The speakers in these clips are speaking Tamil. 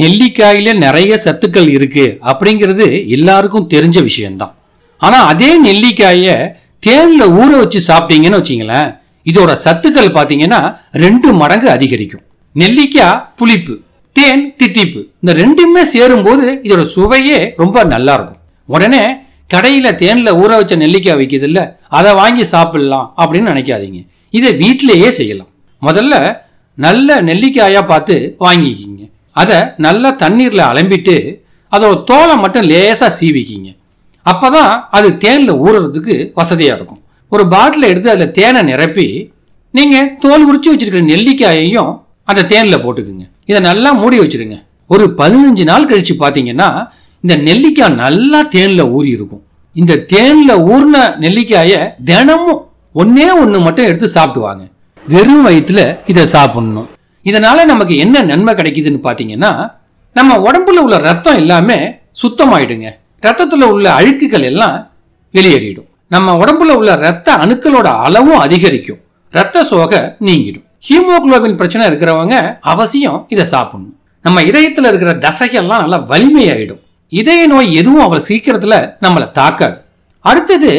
நெல்லிக்காயில நிறைய சத்துக்கள் இருக்கு அப்படிங்கிறது எல்லாருக்கும் தெரிஞ்ச விஷயம்தான் ஆனா அதே நெல்லிக்காய தேனில் ஊற வச்சு சாப்பிட்டீங்கன்னு வச்சிங்களேன் இதோட சத்துக்கள் பார்த்தீங்கன்னா ரெண்டு மடங்கு அதிகரிக்கும் நெல்லிக்காய் புளிப்பு தேன் தித்திப்பு இந்த ரெண்டுமே சேரும்போது இதோட சுவையே ரொம்ப நல்லா இருக்கும் உடனே கடையில் தேனில் ஊற வச்ச நெல்லிக்காய் விற்கிது அதை வாங்கி சாப்பிடலாம் அப்படின்னு நினைக்காதீங்க இதை வீட்டிலேயே செய்யலாம் முதல்ல நல்ல நெல்லிக்காயாக பார்த்து வாங்கிக்கிங்க அதை நல்லா தண்ணீரில் அலம்பிட்டு அதோட தோலை மட்டும் லேசாக சீவிக்கிங்க அப்போ தான் அது தேனில் ஊறுறதுக்கு வசதியாக இருக்கும் ஒரு பாட்டில் எடுத்து அதில் தேனை நிரப்பி நீங்கள் தோல் உரிச்சு வச்சுருக்கிற நெல்லிக்காயையும் அந்த தேனில் போட்டுக்குங்க இதை நல்லா மூடி வச்சுருங்க ஒரு பதினஞ்சு நாள் கழித்து பார்த்தீங்கன்னா இந்த நெல்லிக்காய் நல்லா தேனில் ஊறி இருக்கும் இந்த தேனில் ஊறின நெல்லிக்காயை தினமும் ஒன்றே ஒன்று மட்டும் எடுத்து சாப்பிட்டு வாங்க வெறும் வயிற்றுல இதை சாப்பிட்ணும் இதனால நமக்கு என்ன நன்மை கிடைக்குதுன்னு பார்த்தீங்கன்னா நம்ம உடம்புல உள்ள ரத்தம் எல்லாமே சுத்தமாயிடுங்க ரத்தத்தில் உள்ள அழுக்குகள் எல்லாம் வெளியேறிடும் நம்ம உடம்புல உள்ள ரத்த அணுக்களோட அளவும் அதிகரிக்கும் ரத்த சோகை நீங்கிடும் ஹீமோகுளோபின் பிரச்சனை இருக்கிறவங்க அவசியம் இதை சாப்பிடணும் நம்ம இதயத்தில் இருக்கிற தசைகள்லாம் நல்லா வலிமையாயிடும் இதய நோய் எதுவும் அவர் சீக்கிரத்தில் நம்மளை தாக்காது அடுத்தது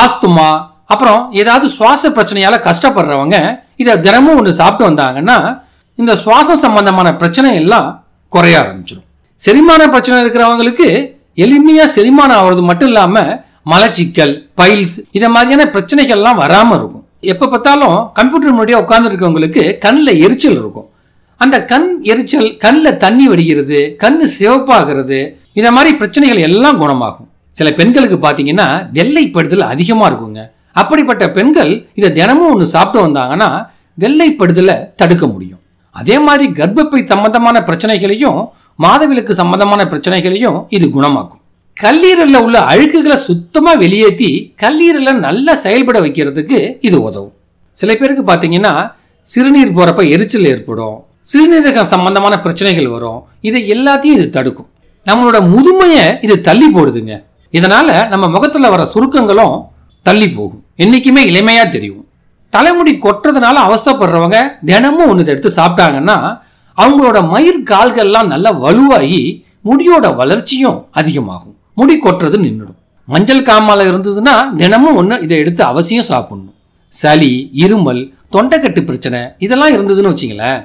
ஆஸ்துமா அப்புறம் ஏதாவது சுவாச பிரச்சனையால் கஷ்டப்படுறவங்க இதை தினமும் ஒன்று சாப்பிட்டு வந்தாங்கன்னா இந்த சுவாசம் சம்பந்தமான பிரச்சனை எல்லாம் குறைய ஆரம்பிச்சிடும் செரிமான பிரச்சனை இருக்கிறவங்களுக்கு எளிமையாக செரிமானம் ஆகிறது மட்டும் இல்லாமல் மலச்சிக்கல் பைல்ஸ் இதை மாதிரியான பிரச்சனைகள்லாம் வராமல் இருக்கும் எப்போ பார்த்தாலும் கம்ப்யூட்டர் முன்னாடியே உட்காந்துருக்கவங்களுக்கு கண்ணில் எரிச்சல் இருக்கும் அந்த கண் எரிச்சல் கண்ணில் தண்ணி வடிகிறது கண் சிவப்பாகிறது இந்த மாதிரி பிரச்சனைகள் எல்லாம் குணமாகும் சில பெண்களுக்கு பார்த்தீங்கன்னா வெள்ளைப்படுதல் அதிகமாக இருக்குங்க அப்படிப்பட்ட பெண்கள் இதை தினமும் ஒன்று சாப்பிட்டு வந்தாங்கன்னா வெள்ளைப்படுதலை தடுக்க முடியும் அதே மாதிரி கர்ப்பப்பை சம்பந்தமான பிரச்சனைகளையும் மாதவிலக்கு சம்பந்தமான பிரச்சனைகளையும் இது குணமாக்கும் கல்லீரலில் உள்ள அழுக்குகளை சுத்தமாக வெளியேற்றி கல்லீரலை நல்லா செயல்பட வைக்கிறதுக்கு இது உதவும் சில பேருக்கு பார்த்தீங்கன்னா சிறுநீர் போகிறப்ப எரிச்சல் ஏற்படும் சிறுநீரகம் சம்பந்தமான பிரச்சனைகள் வரும் இதை எல்லாத்தையும் இது தடுக்கும் நம்மளோட முதுமையை இது தள்ளி போடுதுங்க இதனால் நம்ம முகத்தில் வர சுருக்கங்களும் தள்ளி போகும் என்றைக்குமே இளமையாக தெரியும் தலைமுடி கொட்டுறதுனால அவஸ்தப்படுறவங்க தினமும் ஒன்று எடுத்து சாப்பிட்டாங்கன்னா அவங்களோட மயிர் கால்கள்லாம் நல்லா வலுவாகி முடியோட வளர்ச்சியும் அதிகமாகும் முடி கொட்டுறது நின்றுடும் மஞ்சள் காமால இருந்ததுன்னா தினமும் ஒன்று இதை எடுத்து அவசியம் சாப்பிடணும் சளி இருமல் தொண்டைக்கட்டு பிரச்சனை இதெல்லாம் இருந்ததுன்னு வச்சிங்களேன்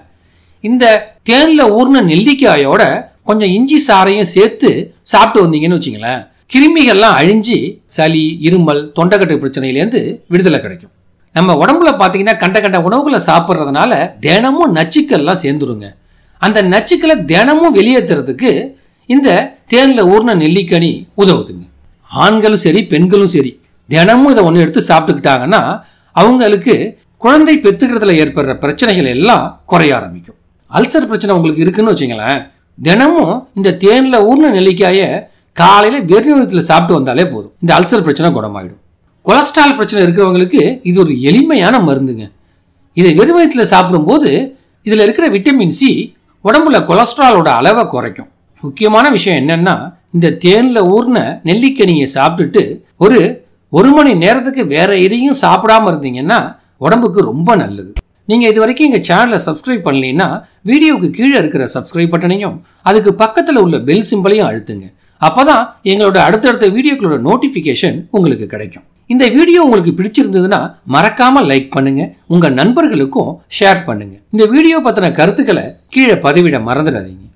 இந்த தேனில் ஊர்ன நெல்லிக்காயோட கொஞ்சம் இஞ்சி சாரையும் சேர்த்து சாப்பிட்டு வந்தீங்கன்னு வச்சிங்களேன் கிருமிகள்லாம் அழிஞ்சு சளி இருமல் தொண்டைக்கட்டு பிரச்சனையிலேருந்து விடுதலை கிடைக்கும் நம்ம உடம்புல பார்த்தீங்கன்னா கண்ட கண்ட உணவுகளை சாப்பிட்றதுனால தினமும் நச்சுக்கள்லாம் சேர்ந்துருங்க அந்த நச்சுக்களை தினமும் வெளியேற்றுறதுக்கு இந்த தேனில் ஊர்ன நெல்லிக்கனி உதவுதுங்க ஆண்களும் சரி பெண்களும் சரி தினமும் இதை ஒன்று எடுத்து சாப்பிட்டுக்கிட்டாங்கன்னா அவங்களுக்கு குழந்தை பெற்றுக்கிறதுல ஏற்படுற பிரச்சனைகள் எல்லாம் குறைய ஆரம்பிக்கும் அல்சர் பிரச்சனை உங்களுக்கு இருக்குன்னு வச்சுங்களேன் தினமும் இந்த தேனில் ஊர்ன நெல்லிக்காயை காலையில் வெறும் விதத்தில் சாப்பிட்டு வந்தாலே போதும் இந்த அல்சர் பிரச்சனை குணமாயிடும் கொலஸ்ட்ரால் பிரச்சனை இருக்கிறவங்களுக்கு இது ஒரு எளிமையான மருந்துங்க இதை வெறுமயத்தில் சாப்பிடும்போது இதில் இருக்கிற விட்டமின் சி உடம்புல கொலஸ்ட்ராலோட அளவை குறைக்கும் முக்கியமான விஷயம் என்னன்னா இந்த தேனில் ஊர்ன நெல்லிக்கனியை சாப்பிட்டுட்டு ஒரு ஒரு மணி நேரத்துக்கு வேற எதையும் சாப்பிடாம இருந்தீங்கன்னா உடம்புக்கு ரொம்ப நல்லது நீங்கள் இது வரைக்கும் எங்கள் சேனலை சப்ஸ்கிரைப் பண்ணலைன்னா வீடியோவுக்கு கீழே இருக்கிற சப்ஸ்கிரைப் பட்டனையும் அதுக்கு பக்கத்தில் உள்ள பெல் சிம்பிளையும் அழுத்துங்க அப்போ தான் எங்களோட அடுத்தடுத்த வீடியோக்களோட நோட்டிஃபிகேஷன் உங்களுக்கு கிடைக்கும் இந்த வீடியோ உங்களுக்கு பிடிச்சிருந்ததுன்னா மறக்காம லைக் பண்ணுங்க உங்க நண்பர்களுக்கும் ஷேர் பண்ணுங்க இந்த வீடியோ பத்தின கருத்துக்களை கீழே பதிவிட மறந்துடாதீங்க